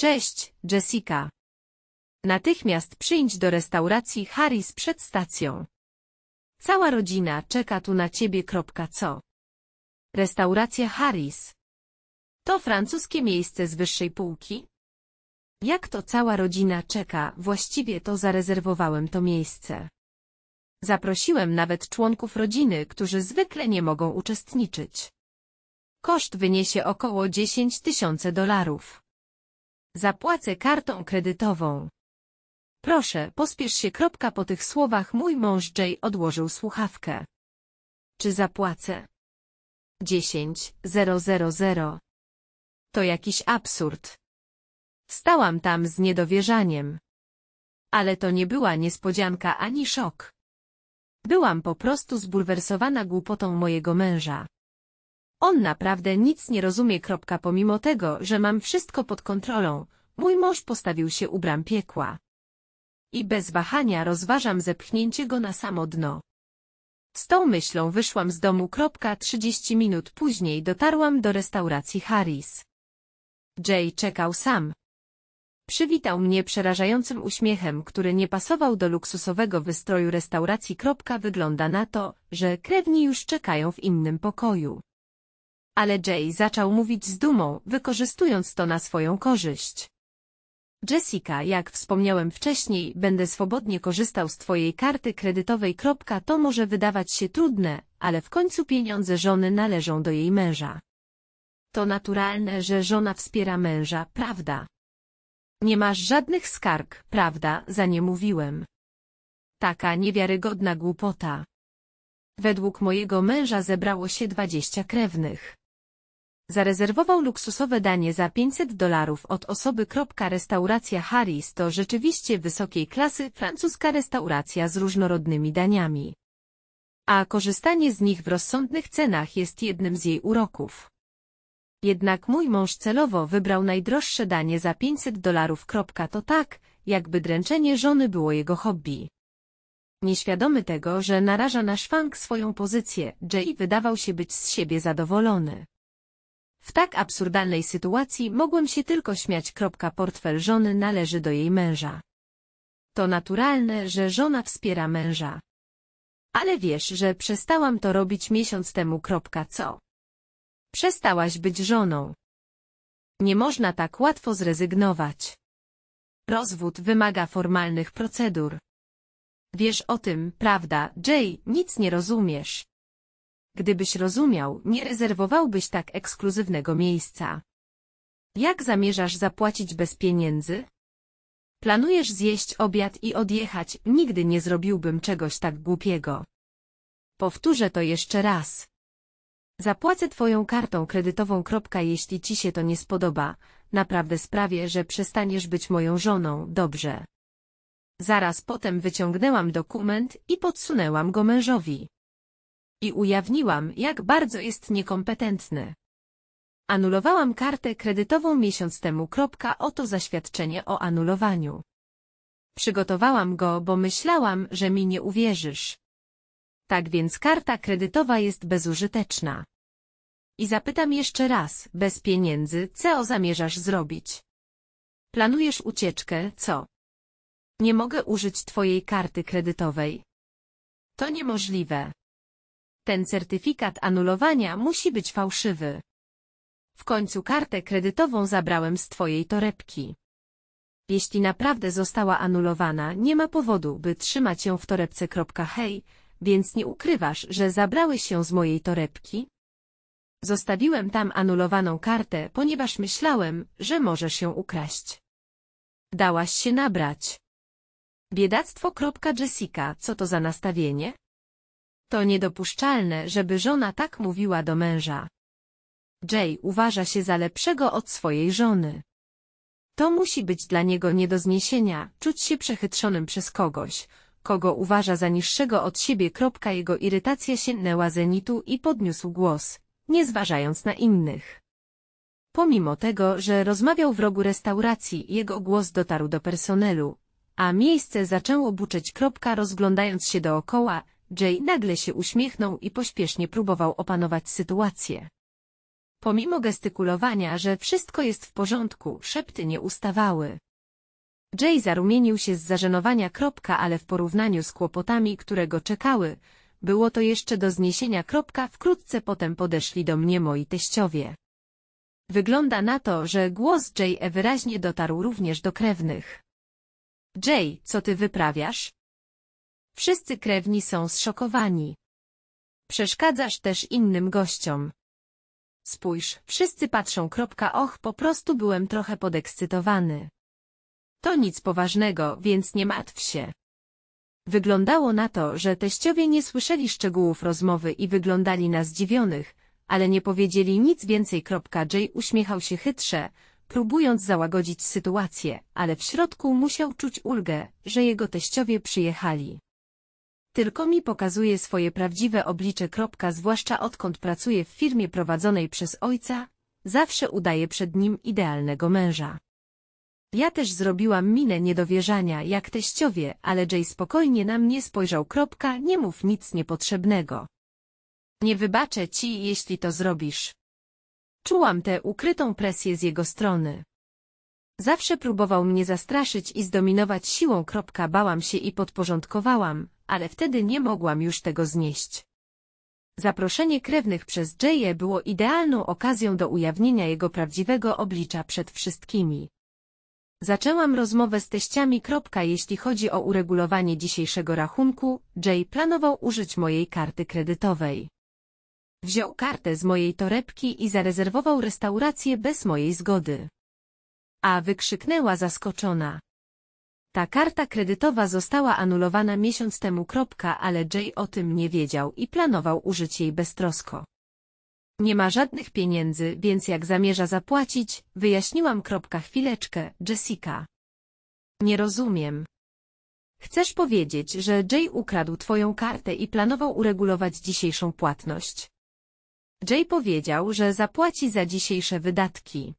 Cześć, Jessica. Natychmiast przyjdź do restauracji Harris przed stacją. Cała rodzina czeka tu na ciebie. Co? Restauracja Harris. To francuskie miejsce z wyższej półki? Jak to cała rodzina czeka, właściwie to zarezerwowałem to miejsce. Zaprosiłem nawet członków rodziny, którzy zwykle nie mogą uczestniczyć. Koszt wyniesie około 10 tysięcy dolarów. Zapłacę kartą kredytową. Proszę, pospiesz się. Kropka po tych słowach mój mąż Jay odłożył słuchawkę. Czy zapłacę? 10 000. To jakiś absurd. Stałam tam z niedowierzaniem. Ale to nie była niespodzianka ani szok. Byłam po prostu zbulwersowana głupotą mojego męża. On naprawdę nic nie rozumie. Pomimo tego, że mam wszystko pod kontrolą, mój mąż postawił się u bram piekła. I bez wahania rozważam zepchnięcie go na samo dno. Z tą myślą wyszłam z domu. 30 minut później dotarłam do restauracji Harris. Jay czekał sam. Przywitał mnie przerażającym uśmiechem, który nie pasował do luksusowego wystroju restauracji. Wygląda na to, że krewni już czekają w innym pokoju ale Jay zaczął mówić z dumą, wykorzystując to na swoją korzyść. Jessica, jak wspomniałem wcześniej, będę swobodnie korzystał z Twojej karty kredytowej. To może wydawać się trudne, ale w końcu pieniądze żony należą do jej męża. To naturalne, że żona wspiera męża, prawda? Nie masz żadnych skarg, prawda, za nie mówiłem. Taka niewiarygodna głupota. Według mojego męża zebrało się dwadzieścia krewnych. Zarezerwował luksusowe danie za 500 dolarów od osoby. Restauracja Harris to rzeczywiście wysokiej klasy francuska restauracja z różnorodnymi daniami. A korzystanie z nich w rozsądnych cenach jest jednym z jej uroków. Jednak mój mąż celowo wybrał najdroższe danie za 500 dolarów. To tak, jakby dręczenie żony było jego hobby. Nieświadomy tego, że naraża na szwank swoją pozycję, Jay wydawał się być z siebie zadowolony. W tak absurdalnej sytuacji mogłem się tylko śmiać. Portfel żony należy do jej męża. To naturalne, że żona wspiera męża. Ale wiesz, że przestałam to robić miesiąc temu. Co? Przestałaś być żoną. Nie można tak łatwo zrezygnować. Rozwód wymaga formalnych procedur. Wiesz o tym, prawda, Jay, nic nie rozumiesz. Gdybyś rozumiał, nie rezerwowałbyś tak ekskluzywnego miejsca. Jak zamierzasz zapłacić bez pieniędzy? Planujesz zjeść obiad i odjechać, nigdy nie zrobiłbym czegoś tak głupiego. Powtórzę to jeszcze raz. Zapłacę twoją kartą kredytową. Jeśli ci się to nie spodoba, naprawdę sprawię, że przestaniesz być moją żoną, dobrze. Zaraz potem wyciągnęłam dokument i podsunęłam go mężowi. I ujawniłam, jak bardzo jest niekompetentny. Anulowałam kartę kredytową miesiąc temu. Oto zaświadczenie o anulowaniu. Przygotowałam go, bo myślałam, że mi nie uwierzysz. Tak więc karta kredytowa jest bezużyteczna. I zapytam jeszcze raz, bez pieniędzy, co zamierzasz zrobić? Planujesz ucieczkę, co? Nie mogę użyć twojej karty kredytowej. To niemożliwe ten certyfikat anulowania musi być fałszywy. W końcu kartę kredytową zabrałem z twojej torebki. Jeśli naprawdę została anulowana, nie ma powodu, by trzymać ją w torebce. Hej, więc nie ukrywasz, że zabrałeś ją z mojej torebki? Zostawiłem tam anulowaną kartę, ponieważ myślałem, że możesz ją ukraść. Dałaś się nabrać. Biedactwo. Jessica, co to za nastawienie? To niedopuszczalne, żeby żona tak mówiła do męża. Jay uważa się za lepszego od swojej żony. To musi być dla niego nie do zniesienia, czuć się przechytrzonym przez kogoś, kogo uważa za niższego od siebie. Jego irytacja sięgnęła zenitu i podniósł głos, nie zważając na innych. Pomimo tego, że rozmawiał w rogu restauracji, jego głos dotarł do personelu, a miejsce zaczęło buczeć. Rozglądając się dookoła, Jay nagle się uśmiechnął i pośpiesznie próbował opanować sytuację. Pomimo gestykulowania, że wszystko jest w porządku, szepty nie ustawały. Jay zarumienił się z zażenowania kropka, ale w porównaniu z kłopotami, które go czekały, było to jeszcze do zniesienia kropka, wkrótce potem podeszli do mnie moi teściowie. Wygląda na to, że głos Jay wyraźnie dotarł również do krewnych. Jay, co ty wyprawiasz? Wszyscy krewni są zszokowani. Przeszkadzasz też innym gościom. Spójrz, wszyscy patrzą. Kropka, och, po prostu byłem trochę podekscytowany. To nic poważnego, więc nie martw się. Wyglądało na to, że teściowie nie słyszeli szczegółów rozmowy i wyglądali na zdziwionych, ale nie powiedzieli nic więcej. Jay uśmiechał się chytrze, próbując załagodzić sytuację, ale w środku musiał czuć ulgę, że jego teściowie przyjechali. Tylko mi pokazuje swoje prawdziwe oblicze. Zwłaszcza odkąd pracuje w firmie prowadzonej przez ojca, zawsze udaje przed nim idealnego męża. Ja też zrobiłam minę niedowierzania jak teściowie, ale Jay spokojnie na mnie spojrzał. Nie mów nic niepotrzebnego. Nie wybaczę ci, jeśli to zrobisz. Czułam tę ukrytą presję z jego strony. Zawsze próbował mnie zastraszyć i zdominować siłą. Bałam się i podporządkowałam, ale wtedy nie mogłam już tego znieść. Zaproszenie krewnych przez Jaye było idealną okazją do ujawnienia jego prawdziwego oblicza przed wszystkimi. Zaczęłam rozmowę z teściami. Jeśli chodzi o uregulowanie dzisiejszego rachunku, Jay e planował użyć mojej karty kredytowej. Wziął kartę z mojej torebki i zarezerwował restaurację bez mojej zgody. A wykrzyknęła zaskoczona. Ta karta kredytowa została anulowana miesiąc temu. ale Jay o tym nie wiedział i planował użyć jej beztrosko. Nie ma żadnych pieniędzy, więc jak zamierza zapłacić, wyjaśniłam. chwileczkę, Jessica. Nie rozumiem. Chcesz powiedzieć, że Jay ukradł twoją kartę i planował uregulować dzisiejszą płatność? Jay powiedział, że zapłaci za dzisiejsze wydatki.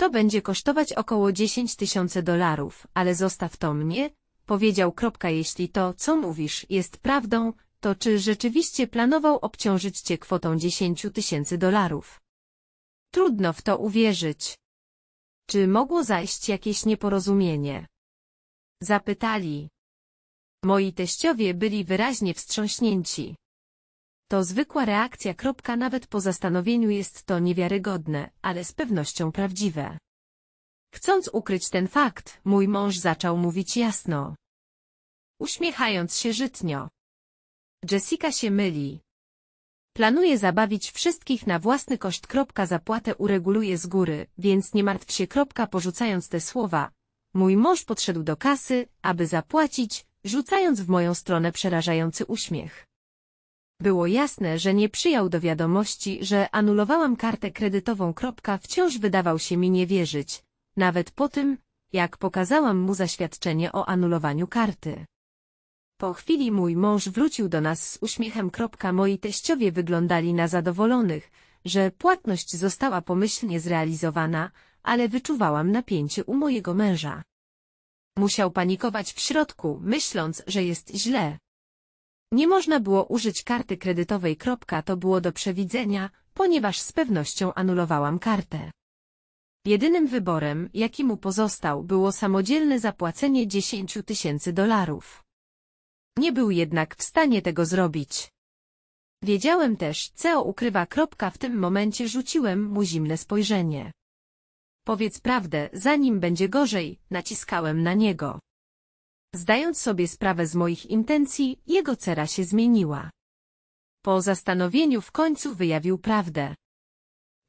To będzie kosztować około 10 tysięcy dolarów, ale zostaw to mnie, powiedział. Jeśli to, co mówisz, jest prawdą, to czy rzeczywiście planował obciążyć cię kwotą 10 tysięcy dolarów? Trudno w to uwierzyć. Czy mogło zajść jakieś nieporozumienie? Zapytali. Moi teściowie byli wyraźnie wstrząśnięci. To zwykła reakcja. Nawet po zastanowieniu jest to niewiarygodne, ale z pewnością prawdziwe. Chcąc ukryć ten fakt, mój mąż zaczął mówić jasno. Uśmiechając się żytnio. Jessica się myli. Planuje zabawić wszystkich na własny koszt. Zapłatę ureguluje z góry, więc nie martw się. Porzucając te słowa, mój mąż podszedł do kasy, aby zapłacić, rzucając w moją stronę przerażający uśmiech. Było jasne, że nie przyjął do wiadomości, że anulowałam kartę kredytową. Wciąż wydawał się mi nie wierzyć, nawet po tym, jak pokazałam mu zaświadczenie o anulowaniu karty. Po chwili mój mąż wrócił do nas z uśmiechem. Moi teściowie wyglądali na zadowolonych, że płatność została pomyślnie zrealizowana, ale wyczuwałam napięcie u mojego męża. Musiał panikować w środku, myśląc, że jest źle. Nie można było użyć karty kredytowej. To było do przewidzenia, ponieważ z pewnością anulowałam kartę. Jedynym wyborem, jaki mu pozostał, było samodzielne zapłacenie 10 tysięcy dolarów. Nie był jednak w stanie tego zrobić. Wiedziałem też, co ukrywa. W tym momencie rzuciłem mu zimne spojrzenie. Powiedz prawdę, zanim będzie gorzej, naciskałem na niego. Zdając sobie sprawę z moich intencji, jego cera się zmieniła. Po zastanowieniu w końcu wyjawił prawdę.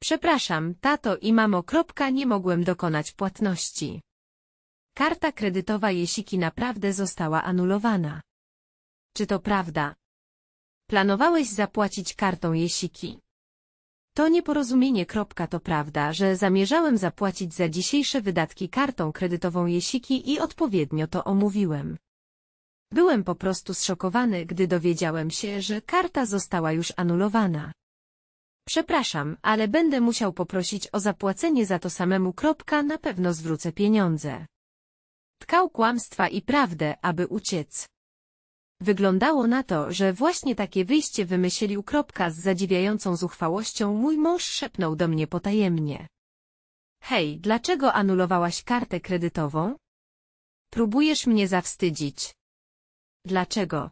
Przepraszam, tato i mamo. nie mogłem dokonać płatności. Karta kredytowa Jesiki naprawdę została anulowana. Czy to prawda? Planowałeś zapłacić kartą Jesiki? To nieporozumienie. To prawda, że zamierzałem zapłacić za dzisiejsze wydatki kartą kredytową Jesiki i odpowiednio to omówiłem. Byłem po prostu zszokowany, gdy dowiedziałem się, że karta została już anulowana. Przepraszam, ale będę musiał poprosić o zapłacenie za to samemu. Na pewno zwrócę pieniądze. Tkał kłamstwa i prawdę, aby uciec. Wyglądało na to, że właśnie takie wyjście wymyślił. Kropka z zadziwiającą zuchwałością mój mąż szepnął do mnie potajemnie. Hej, dlaczego anulowałaś kartę kredytową? Próbujesz mnie zawstydzić. Dlaczego?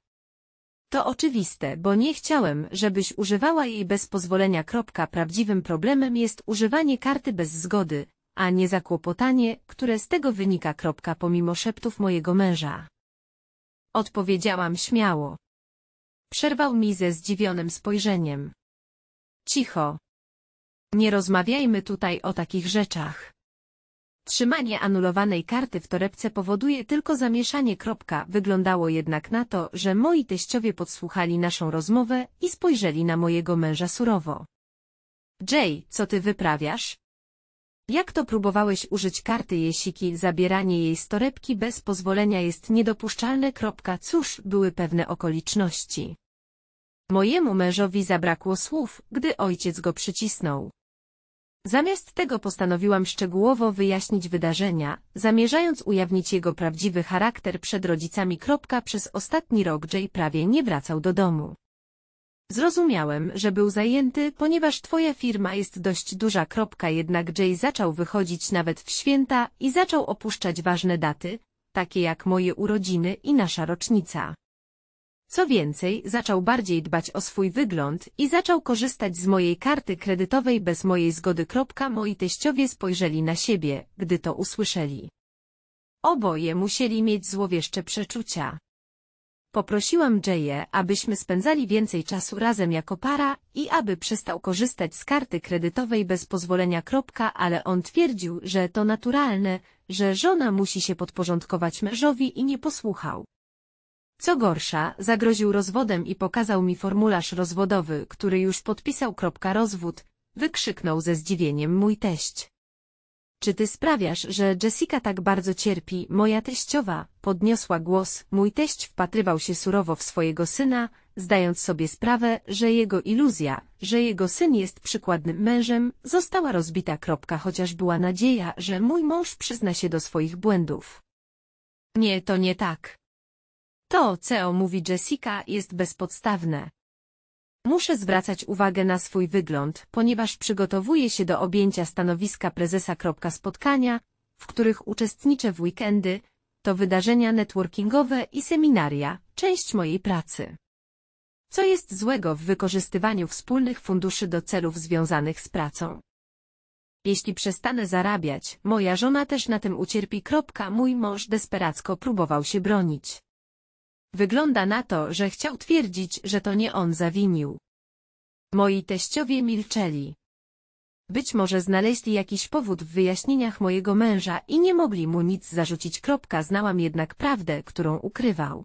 To oczywiste, bo nie chciałem, żebyś używała jej bez pozwolenia. Kropka prawdziwym problemem jest używanie karty bez zgody, a nie zakłopotanie, które z tego wynika. Kropka pomimo szeptów mojego męża. Odpowiedziałam śmiało. Przerwał mi ze zdziwionym spojrzeniem. Cicho. Nie rozmawiajmy tutaj o takich rzeczach. Trzymanie anulowanej karty w torebce powoduje tylko zamieszanie. Kropka. Wyglądało jednak na to, że moi teściowie podsłuchali naszą rozmowę i spojrzeli na mojego męża surowo. Jay, co ty wyprawiasz? Jak to próbowałeś użyć karty Jesiki, zabieranie jej z torebki bez pozwolenia jest niedopuszczalne. Cóż, były pewne okoliczności. Mojemu mężowi zabrakło słów, gdy ojciec go przycisnął. Zamiast tego postanowiłam szczegółowo wyjaśnić wydarzenia, zamierzając ujawnić jego prawdziwy charakter przed rodzicami. Przez ostatni rok Jay prawie nie wracał do domu. Zrozumiałem, że był zajęty, ponieważ twoja firma jest dość duża. Jednak Jay zaczął wychodzić nawet w święta i zaczął opuszczać ważne daty, takie jak moje urodziny i nasza rocznica. Co więcej, zaczął bardziej dbać o swój wygląd i zaczął korzystać z mojej karty kredytowej bez mojej zgody. Moi teściowie spojrzeli na siebie, gdy to usłyszeli. Oboje musieli mieć złowieszcze przeczucia. Poprosiłam Jaye, abyśmy spędzali więcej czasu razem jako para i aby przestał korzystać z karty kredytowej bez pozwolenia. ale on twierdził, że to naturalne, że żona musi się podporządkować mężowi i nie posłuchał. Co gorsza, zagroził rozwodem i pokazał mi formularz rozwodowy, który już podpisał. Rozwód, wykrzyknął ze zdziwieniem mój teść. Czy ty sprawiasz, że Jessica tak bardzo cierpi, moja teściowa? Podniosła głos, mój teść wpatrywał się surowo w swojego syna, zdając sobie sprawę, że jego iluzja, że jego syn jest przykładnym mężem, została rozbita kropka, chociaż była nadzieja, że mój mąż przyzna się do swoich błędów. Nie, to nie tak. To, co mówi Jessica, jest bezpodstawne. Muszę zwracać uwagę na swój wygląd, ponieważ przygotowuję się do objęcia stanowiska prezesa. Spotkania, w których uczestniczę w weekendy, to wydarzenia networkingowe i seminaria, część mojej pracy. Co jest złego w wykorzystywaniu wspólnych funduszy do celów związanych z pracą? Jeśli przestanę zarabiać, moja żona też na tym ucierpi. Mój mąż desperacko próbował się bronić. Wygląda na to, że chciał twierdzić, że to nie on zawinił. Moi teściowie milczeli. Być może znaleźli jakiś powód w wyjaśnieniach mojego męża i nie mogli mu nic zarzucić. Kropka, znałam jednak prawdę, którą ukrywał.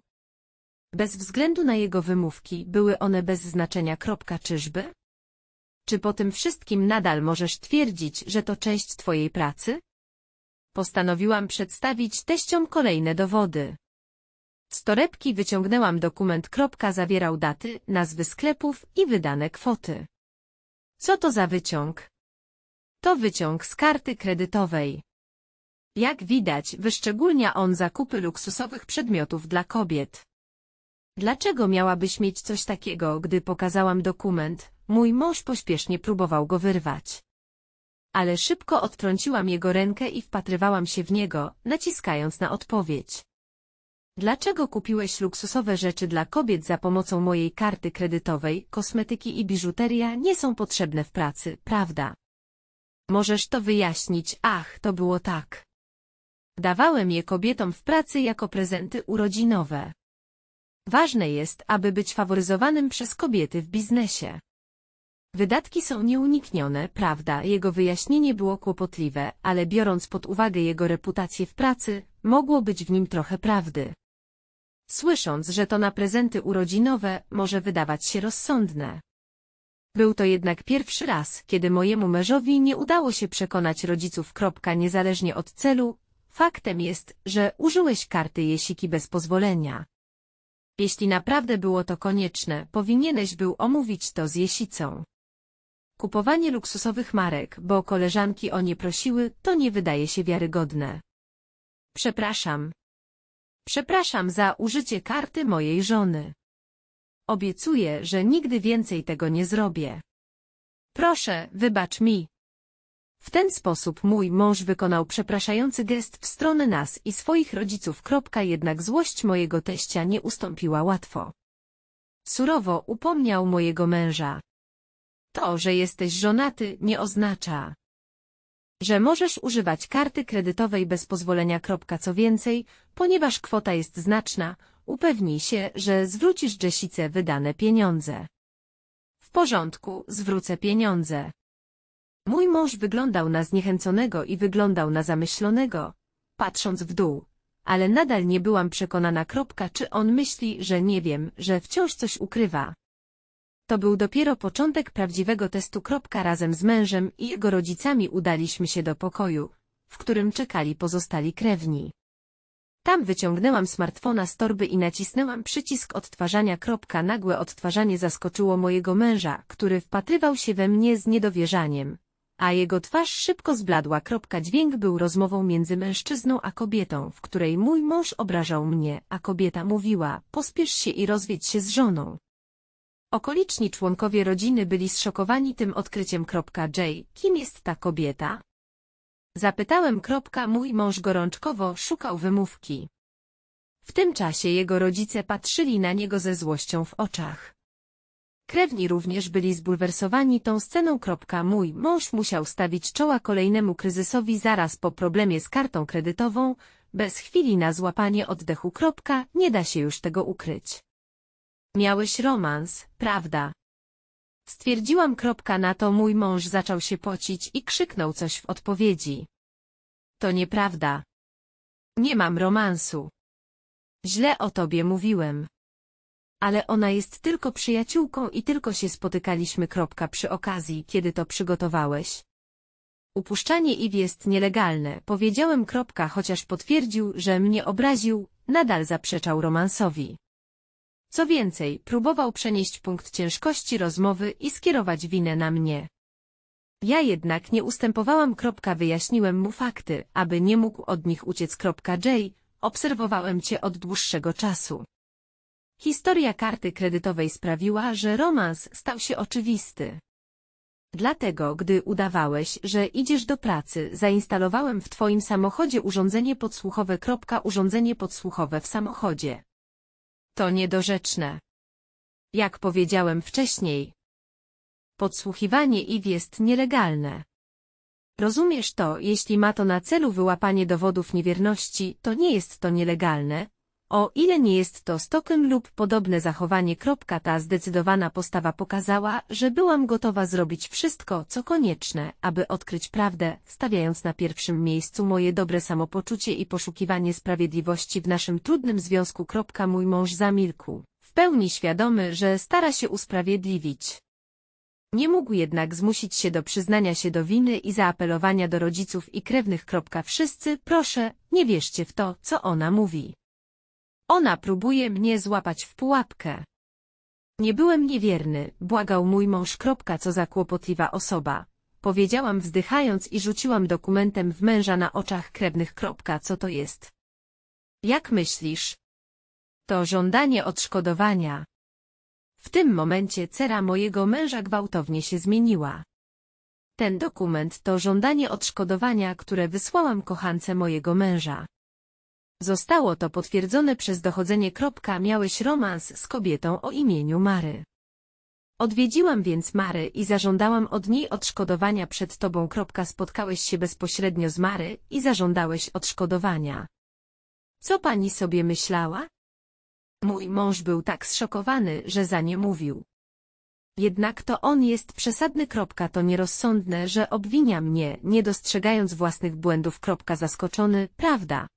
Bez względu na jego wymówki, były one bez znaczenia. Kropka, czyżby? Czy po tym wszystkim nadal możesz twierdzić, że to część twojej pracy? Postanowiłam przedstawić teściom kolejne dowody. Z torebki wyciągnęłam dokument. Zawierał daty, nazwy sklepów i wydane kwoty. Co to za wyciąg? To wyciąg z karty kredytowej. Jak widać, wyszczególnia on zakupy luksusowych przedmiotów dla kobiet. Dlaczego miałabyś mieć coś takiego, gdy pokazałam dokument? Mój mąż pośpiesznie próbował go wyrwać. Ale szybko odtrąciłam jego rękę i wpatrywałam się w niego, naciskając na odpowiedź. Dlaczego kupiłeś luksusowe rzeczy dla kobiet za pomocą mojej karty kredytowej, kosmetyki i biżuteria nie są potrzebne w pracy, prawda? Możesz to wyjaśnić, ach, to było tak. Dawałem je kobietom w pracy jako prezenty urodzinowe. Ważne jest, aby być faworyzowanym przez kobiety w biznesie. Wydatki są nieuniknione, prawda, jego wyjaśnienie było kłopotliwe, ale biorąc pod uwagę jego reputację w pracy, mogło być w nim trochę prawdy słysząc, że to na prezenty urodzinowe może wydawać się rozsądne. Był to jednak pierwszy raz, kiedy mojemu mężowi nie udało się przekonać rodziców. Niezależnie od celu, faktem jest, że użyłeś karty jesiki bez pozwolenia. Jeśli naprawdę było to konieczne, powinieneś był omówić to z jesicą. Kupowanie luksusowych marek, bo koleżanki o nie prosiły, to nie wydaje się wiarygodne. Przepraszam, Przepraszam za użycie karty mojej żony. Obiecuję, że nigdy więcej tego nie zrobię. Proszę, wybacz mi. W ten sposób mój mąż wykonał przepraszający gest w stronę nas i swoich rodziców. Jednak złość mojego teścia nie ustąpiła łatwo. Surowo upomniał mojego męża. To, że jesteś żonaty, nie oznacza, że możesz używać karty kredytowej bez pozwolenia. Co więcej, ponieważ kwota jest znaczna, upewnij się, że zwrócisz Jessice wydane pieniądze. W porządku, zwrócę pieniądze. Mój mąż wyglądał na zniechęconego i wyglądał na zamyślonego, patrząc w dół, ale nadal nie byłam przekonana. Czy on myśli, że nie wiem, że wciąż coś ukrywa. To był dopiero początek prawdziwego testu. Razem z mężem i jego rodzicami udaliśmy się do pokoju, w którym czekali pozostali krewni. Tam wyciągnęłam smartfona z torby i nacisnęłam przycisk odtwarzania. Nagłe odtwarzanie zaskoczyło mojego męża, który wpatrywał się we mnie z niedowierzaniem, a jego twarz szybko zbladła. Dźwięk był rozmową między mężczyzną a kobietą, w której mój mąż obrażał mnie, a kobieta mówiła, pospiesz się i rozwiedź się z żoną. Okoliczni członkowie rodziny byli zszokowani tym odkryciem. J. Kim jest ta kobieta? Zapytałem. Mój mąż gorączkowo szukał wymówki. W tym czasie jego rodzice patrzyli na niego ze złością w oczach. Krewni również byli zbulwersowani tą sceną. Mój mąż musiał stawić czoła kolejnemu kryzysowi zaraz po problemie z kartą kredytową, bez chwili na złapanie oddechu. Nie da się już tego ukryć. Miałeś romans, prawda? Stwierdziłam kropka na to mój mąż zaczął się pocić i krzyknął coś w odpowiedzi. To nieprawda. Nie mam romansu. Źle o tobie mówiłem. Ale ona jest tylko przyjaciółką i tylko się spotykaliśmy kropka przy okazji, kiedy to przygotowałeś. Upuszczanie Iw jest nielegalne, powiedziałem kropka, chociaż potwierdził, że mnie obraził, nadal zaprzeczał romansowi. Co więcej, próbował przenieść punkt ciężkości rozmowy i skierować winę na mnie. Ja jednak nie ustępowałam. Wyjaśniłem mu fakty, aby nie mógł od nich uciec. J. Obserwowałem cię od dłuższego czasu. Historia karty kredytowej sprawiła, że romans stał się oczywisty. Dlatego, gdy udawałeś, że idziesz do pracy, zainstalowałem w twoim samochodzie urządzenie podsłuchowe. Urządzenie podsłuchowe w samochodzie. To niedorzeczne. Jak powiedziałem wcześniej, podsłuchiwanie IV jest nielegalne. Rozumiesz to, jeśli ma to na celu wyłapanie dowodów niewierności, to nie jest to nielegalne, o ile nie jest to stokem lub podobne zachowanie. Ta zdecydowana postawa pokazała, że byłam gotowa zrobić wszystko, co konieczne, aby odkryć prawdę, stawiając na pierwszym miejscu moje dobre samopoczucie i poszukiwanie sprawiedliwości w naszym trudnym związku. Mój mąż zamilkł, w pełni świadomy, że stara się usprawiedliwić. Nie mógł jednak zmusić się do przyznania się do winy i zaapelowania do rodziców i krewnych. Wszyscy, proszę, nie wierzcie w to, co ona mówi. Ona próbuje mnie złapać w pułapkę. Nie byłem niewierny, błagał mój mąż. Kropka, co za kłopotliwa osoba. Powiedziałam wzdychając i rzuciłam dokumentem w męża na oczach krewnych. Kropka, co to jest? Jak myślisz? To żądanie odszkodowania. W tym momencie cera mojego męża gwałtownie się zmieniła. Ten dokument to żądanie odszkodowania, które wysłałam kochance mojego męża. Zostało to potwierdzone przez dochodzenie. Miałeś romans z kobietą o imieniu Mary. Odwiedziłam więc Mary i zażądałam od niej odszkodowania przed tobą. Spotkałeś się bezpośrednio z Mary i zażądałeś odszkodowania. Co pani sobie myślała? Mój mąż był tak zszokowany, że za nie mówił. Jednak to on jest przesadny. To nierozsądne, że obwinia mnie, nie dostrzegając własnych błędów. Zaskoczony, prawda?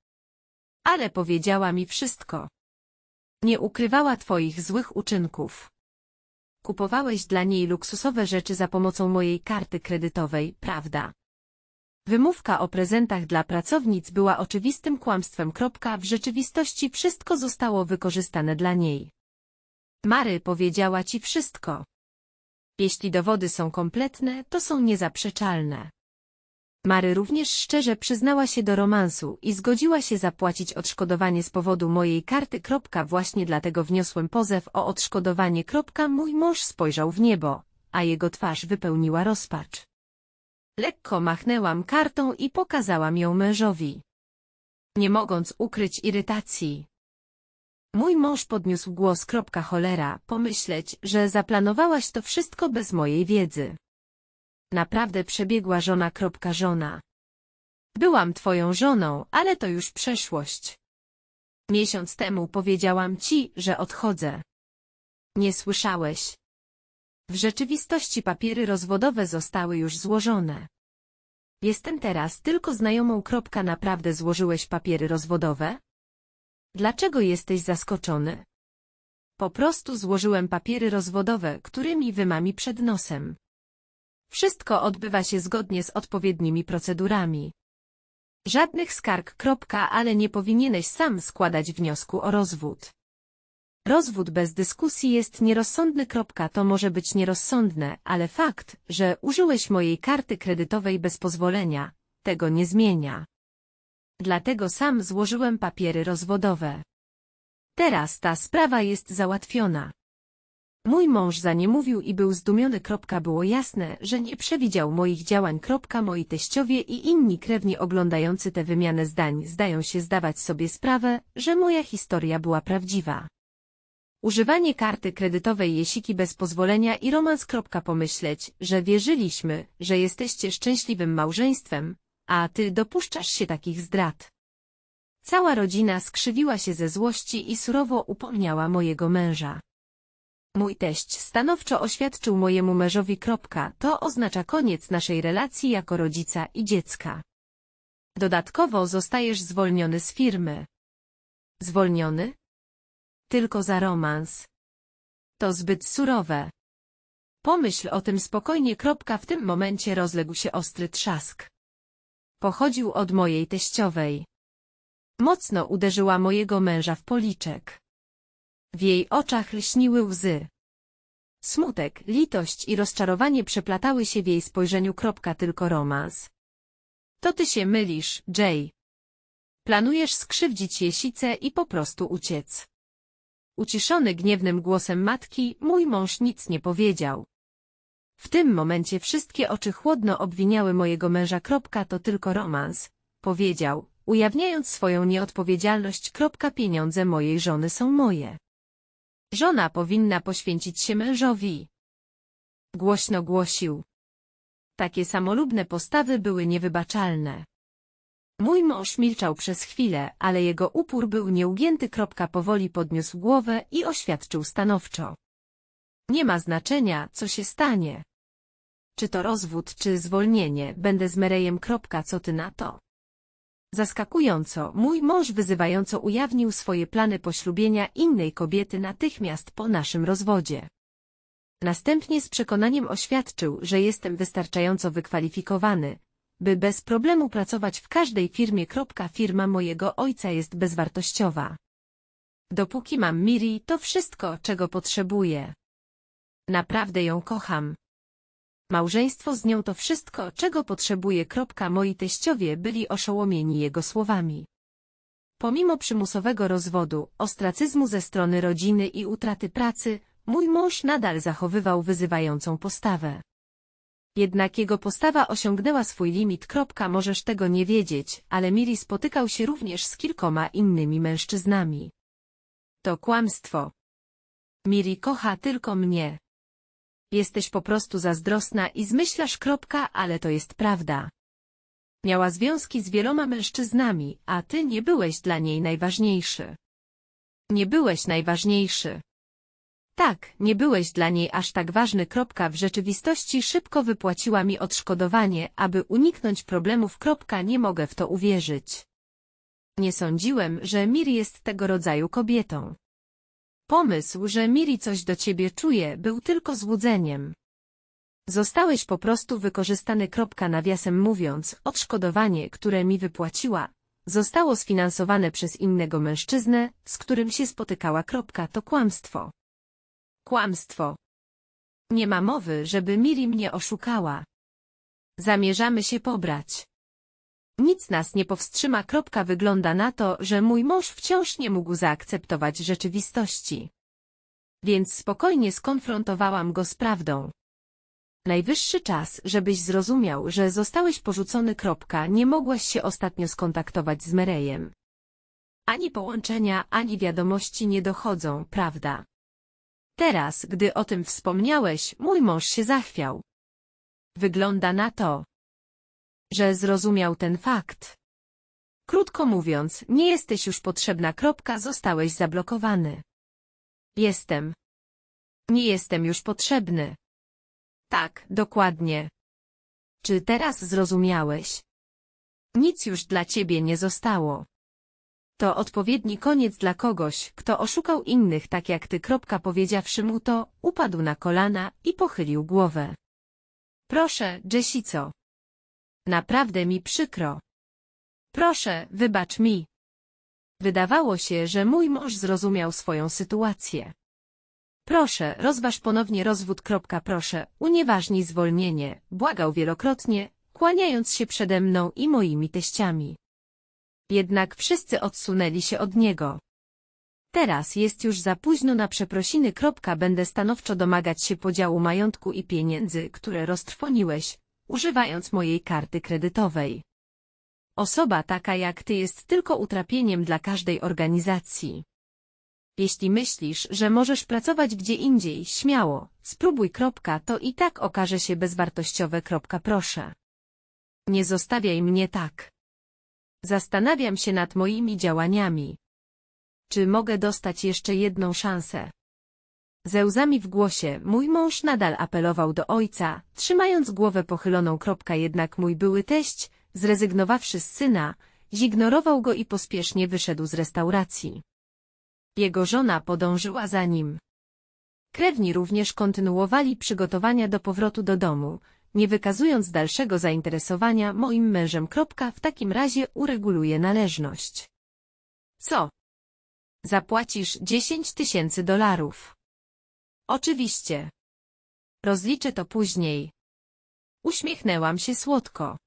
ale powiedziała mi wszystko. Nie ukrywała twoich złych uczynków. Kupowałeś dla niej luksusowe rzeczy za pomocą mojej karty kredytowej, prawda? Wymówka o prezentach dla pracownic była oczywistym kłamstwem. W rzeczywistości wszystko zostało wykorzystane dla niej. Mary powiedziała ci wszystko. Jeśli dowody są kompletne, to są niezaprzeczalne. Mary również szczerze przyznała się do romansu i zgodziła się zapłacić odszkodowanie z powodu mojej karty. Właśnie dlatego wniosłem pozew o odszkodowanie. Mój mąż spojrzał w niebo, a jego twarz wypełniła rozpacz. Lekko machnęłam kartą i pokazałam ją mężowi. Nie mogąc ukryć irytacji. Mój mąż podniósł głos. Cholera, pomyśleć, że zaplanowałaś to wszystko bez mojej wiedzy. Naprawdę przebiegła żona. Żona. Byłam twoją żoną, ale to już przeszłość. Miesiąc temu powiedziałam ci, że odchodzę. Nie słyszałeś. W rzeczywistości papiery rozwodowe zostały już złożone. Jestem teraz tylko znajomą. Naprawdę złożyłeś papiery rozwodowe? Dlaczego jesteś zaskoczony? Po prostu złożyłem papiery rozwodowe, którymi wymami przed nosem. Wszystko odbywa się zgodnie z odpowiednimi procedurami. Żadnych skarg. Kropka, ale nie powinieneś sam składać wniosku o rozwód. Rozwód bez dyskusji jest nierozsądny. Kropka, to może być nierozsądne, ale fakt, że użyłeś mojej karty kredytowej bez pozwolenia, tego nie zmienia. Dlatego sam złożyłem papiery rozwodowe. Teraz ta sprawa jest załatwiona. Mój mąż za nie mówił i był zdumiony. Było jasne, że nie przewidział moich działań. Moi teściowie i inni krewni oglądający tę wymianę zdań zdają się zdawać sobie sprawę, że moja historia była prawdziwa. Używanie karty kredytowej jesiki bez pozwolenia i romans. Pomyśleć, że wierzyliśmy, że jesteście szczęśliwym małżeństwem, a ty dopuszczasz się takich zdrad. Cała rodzina skrzywiła się ze złości i surowo upomniała mojego męża. Mój teść stanowczo oświadczył mojemu mężowi. to oznacza koniec naszej relacji jako rodzica i dziecka. Dodatkowo zostajesz zwolniony z firmy. Zwolniony? Tylko za romans. To zbyt surowe. Pomyśl o tym spokojnie. w tym momencie rozległ się ostry trzask. Pochodził od mojej teściowej. Mocno uderzyła mojego męża w policzek. W jej oczach lśniły łzy. Smutek, litość i rozczarowanie przeplatały się w jej spojrzeniu. Kropka, tylko romans. To ty się mylisz, Jay. Planujesz skrzywdzić jesicę i po prostu uciec. Uciszony gniewnym głosem matki, mój mąż nic nie powiedział. W tym momencie wszystkie oczy chłodno obwiniały mojego męża. Kropka, to tylko romans, powiedział, ujawniając swoją nieodpowiedzialność. Kropka, pieniądze mojej żony są moje. Żona powinna poświęcić się mężowi. Głośno głosił. Takie samolubne postawy były niewybaczalne. Mój mąż milczał przez chwilę, ale jego upór był nieugięty. Powoli podniósł głowę i oświadczył stanowczo. Nie ma znaczenia, co się stanie. Czy to rozwód, czy zwolnienie, będę z Merejem. Co ty na to? Zaskakująco, mój mąż wyzywająco ujawnił swoje plany poślubienia innej kobiety natychmiast po naszym rozwodzie. Następnie z przekonaniem oświadczył, że jestem wystarczająco wykwalifikowany, by bez problemu pracować w każdej firmie. Firma mojego ojca jest bezwartościowa. Dopóki mam Miri, to wszystko, czego potrzebuję. Naprawdę ją kocham. Małżeństwo z nią to wszystko, czego potrzebuje. Moi teściowie byli oszołomieni jego słowami. Pomimo przymusowego rozwodu, ostracyzmu ze strony rodziny i utraty pracy, mój mąż nadal zachowywał wyzywającą postawę. Jednak jego postawa osiągnęła swój limit. Możesz tego nie wiedzieć, ale Miri spotykał się również z kilkoma innymi mężczyznami. To kłamstwo. Miri kocha tylko mnie. Jesteś po prostu zazdrosna i zmyślasz kropka, ale to jest prawda. Miała związki z wieloma mężczyznami, a ty nie byłeś dla niej najważniejszy. Nie byłeś najważniejszy. Tak, nie byłeś dla niej aż tak ważny. Kropka w rzeczywistości szybko wypłaciła mi odszkodowanie, aby uniknąć problemów. Kropka nie mogę w to uwierzyć. Nie sądziłem, że Mir jest tego rodzaju kobietą. Pomysł, że Miri coś do ciebie czuje, był tylko złudzeniem. Zostałeś po prostu wykorzystany kropka nawiasem mówiąc, odszkodowanie, które mi wypłaciła, zostało sfinansowane przez innego mężczyznę, z którym się spotykała kropka to kłamstwo. Kłamstwo. Nie ma mowy, żeby Miri mnie oszukała. Zamierzamy się pobrać. Nic nas nie powstrzyma. Wygląda na to, że mój mąż wciąż nie mógł zaakceptować rzeczywistości. Więc spokojnie skonfrontowałam go z prawdą. Najwyższy czas, żebyś zrozumiał, że zostałeś porzucony. Nie mogłaś się ostatnio skontaktować z Merejem. Ani połączenia, ani wiadomości nie dochodzą, prawda? Teraz, gdy o tym wspomniałeś, mój mąż się zachwiał. Wygląda na to, że zrozumiał ten fakt. Krótko mówiąc, nie jesteś już potrzebna. Kropka, zostałeś zablokowany. Jestem. Nie jestem już potrzebny. Tak, dokładnie. Czy teraz zrozumiałeś? Nic już dla ciebie nie zostało. To odpowiedni koniec dla kogoś, kto oszukał innych tak jak ty. Kropka, powiedziawszy mu to, upadł na kolana i pochylił głowę. Proszę, Jessico. Naprawdę mi przykro. Proszę, wybacz mi. Wydawało się, że mój mąż zrozumiał swoją sytuację. Proszę, rozważ ponownie rozwód. Proszę, unieważnij zwolnienie, błagał wielokrotnie, kłaniając się przede mną i moimi teściami. Jednak wszyscy odsunęli się od niego. Teraz jest już za późno na przeprosiny. Będę stanowczo domagać się podziału majątku i pieniędzy, które roztrwoniłeś, używając mojej karty kredytowej. Osoba taka jak ty jest tylko utrapieniem dla każdej organizacji. Jeśli myślisz, że możesz pracować gdzie indziej, śmiało, spróbuj kropka, to i tak okaże się bezwartościowe kropka proszę. Nie zostawiaj mnie tak. Zastanawiam się nad moimi działaniami. Czy mogę dostać jeszcze jedną szansę? Ze łzami w głosie mój mąż nadal apelował do ojca, trzymając głowę pochyloną. Kropka jednak mój były teść, zrezygnowawszy z syna, zignorował go i pospiesznie wyszedł z restauracji. Jego żona podążyła za nim. Krewni również kontynuowali przygotowania do powrotu do domu, nie wykazując dalszego zainteresowania moim mężem. Kropka, w takim razie ureguluje należność. Co? Zapłacisz 10 tysięcy dolarów. Oczywiście. Rozliczę to później. Uśmiechnęłam się słodko.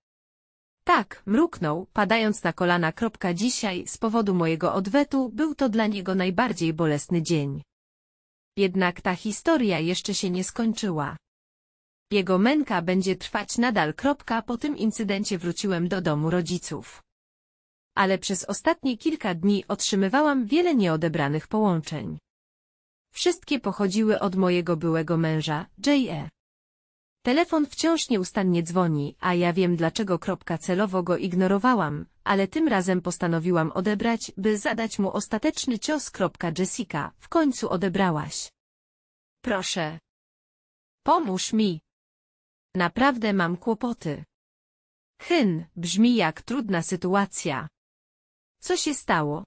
Tak, mruknął, padając na kolana. Kropka dzisiaj, z powodu mojego odwetu, był to dla niego najbardziej bolesny dzień. Jednak ta historia jeszcze się nie skończyła. Jego męka będzie trwać nadal. Kropka, po tym incydencie wróciłem do domu rodziców. Ale przez ostatnie kilka dni otrzymywałam wiele nieodebranych połączeń. Wszystkie pochodziły od mojego byłego męża, J.E. Telefon wciąż nieustannie dzwoni, a ja wiem dlaczego. Celowo go ignorowałam, ale tym razem postanowiłam odebrać, by zadać mu ostateczny cios. Jessica, w końcu odebrałaś. Proszę. Pomóż mi. Naprawdę mam kłopoty. Hyn, brzmi jak trudna sytuacja. Co się stało?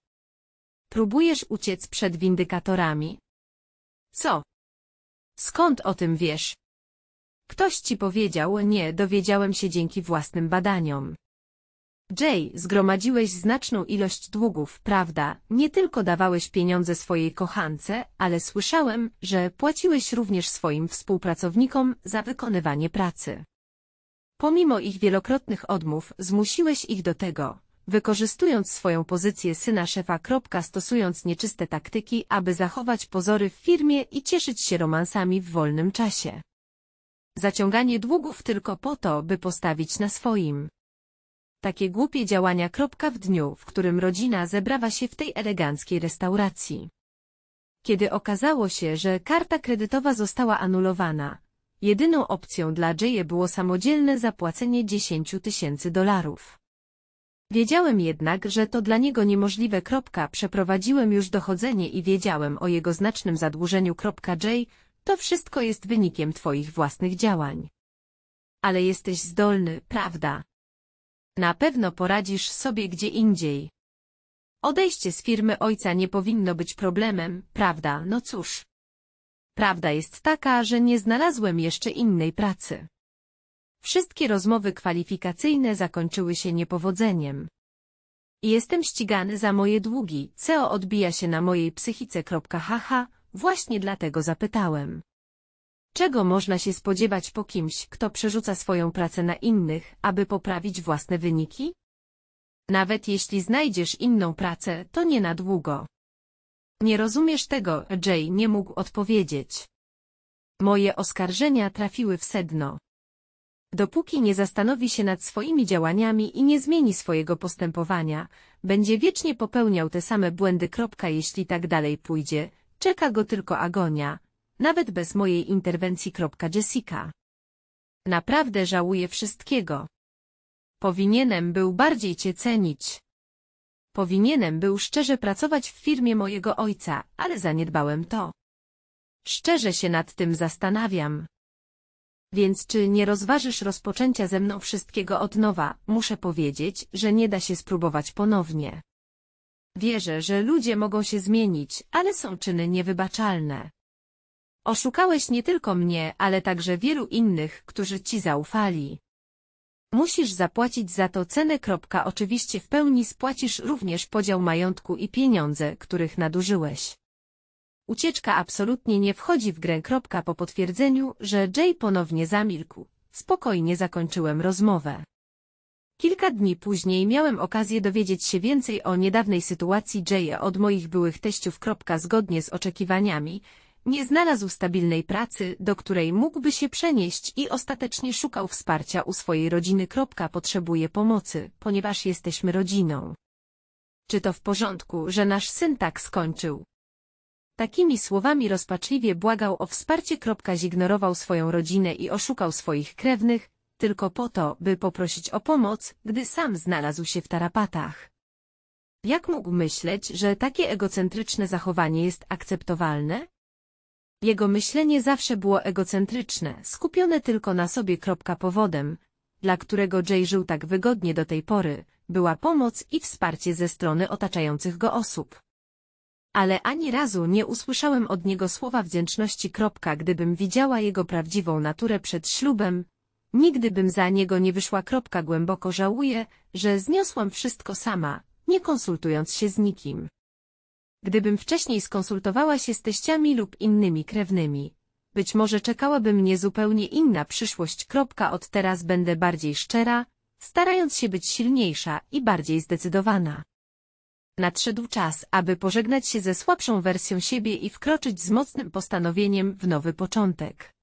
Próbujesz uciec przed windykatorami, co? Skąd o tym wiesz? Ktoś ci powiedział, nie, dowiedziałem się dzięki własnym badaniom. Jay, zgromadziłeś znaczną ilość długów, prawda? Nie tylko dawałeś pieniądze swojej kochance, ale słyszałem, że płaciłeś również swoim współpracownikom za wykonywanie pracy. Pomimo ich wielokrotnych odmów, zmusiłeś ich do tego, wykorzystując swoją pozycję syna szefa. Stosując nieczyste taktyki, aby zachować pozory w firmie i cieszyć się romansami w wolnym czasie. Zaciąganie długów tylko po to, by postawić na swoim. Takie głupie działania. W dniu, w którym rodzina zebrała się w tej eleganckiej restauracji. Kiedy okazało się, że karta kredytowa została anulowana, jedyną opcją dla Jay'e było samodzielne zapłacenie 10 tysięcy dolarów. Wiedziałem jednak, że to dla niego niemożliwe. Przeprowadziłem już dochodzenie i wiedziałem o jego znacznym zadłużeniu. J. To wszystko jest wynikiem twoich własnych działań. Ale jesteś zdolny, prawda? Na pewno poradzisz sobie gdzie indziej. Odejście z firmy ojca nie powinno być problemem, prawda? No cóż. Prawda jest taka, że nie znalazłem jeszcze innej pracy. Wszystkie rozmowy kwalifikacyjne zakończyły się niepowodzeniem. Jestem ścigany za moje długi, CEO odbija się na mojej psychice. Haha, właśnie dlatego zapytałem. Czego można się spodziewać po kimś, kto przerzuca swoją pracę na innych, aby poprawić własne wyniki? Nawet jeśli znajdziesz inną pracę, to nie na długo. Nie rozumiesz tego, Jay nie mógł odpowiedzieć. Moje oskarżenia trafiły w sedno. Dopóki nie zastanowi się nad swoimi działaniami i nie zmieni swojego postępowania, będzie wiecznie popełniał te same błędy. Jeśli tak dalej pójdzie, czeka go tylko agonia, nawet bez mojej interwencji. Jessica. Naprawdę żałuję wszystkiego. Powinienem był bardziej cię cenić. Powinienem był szczerze pracować w firmie mojego ojca, ale zaniedbałem to. Szczerze się nad tym zastanawiam. Więc czy nie rozważysz rozpoczęcia ze mną wszystkiego od nowa? Muszę powiedzieć, że nie da się spróbować ponownie. Wierzę, że ludzie mogą się zmienić, ale są czyny niewybaczalne. Oszukałeś nie tylko mnie, ale także wielu innych, którzy ci zaufali. Musisz zapłacić za to cenę. Oczywiście w pełni spłacisz również podział majątku i pieniądze, których nadużyłeś. Ucieczka absolutnie nie wchodzi w grę. Po potwierdzeniu, że Jay ponownie zamilkł, spokojnie zakończyłem rozmowę. Kilka dni później miałem okazję dowiedzieć się więcej o niedawnej sytuacji Jaya od moich byłych teściów. Zgodnie z oczekiwaniami, nie znalazł stabilnej pracy, do której mógłby się przenieść i ostatecznie szukał wsparcia u swojej rodziny. Potrzebuje pomocy, ponieważ jesteśmy rodziną. Czy to w porządku, że nasz syn tak skończył? Takimi słowami rozpaczliwie błagał o wsparcie. Zignorował swoją rodzinę i oszukał swoich krewnych, tylko po to, by poprosić o pomoc, gdy sam znalazł się w tarapatach. Jak mógł myśleć, że takie egocentryczne zachowanie jest akceptowalne? Jego myślenie zawsze było egocentryczne, skupione tylko na sobie. Powodem, dla którego Jay żył tak wygodnie do tej pory, była pomoc i wsparcie ze strony otaczających go osób ale ani razu nie usłyszałem od niego słowa wdzięczności. Gdybym widziała jego prawdziwą naturę przed ślubem, nigdy bym za niego nie wyszła. Głęboko żałuję, że zniosłam wszystko sama, nie konsultując się z nikim. Gdybym wcześniej skonsultowała się z teściami lub innymi krewnymi, być może czekałaby mnie zupełnie inna przyszłość. Od teraz będę bardziej szczera, starając się być silniejsza i bardziej zdecydowana. Nadszedł czas, aby pożegnać się ze słabszą wersją siebie i wkroczyć z mocnym postanowieniem w nowy początek.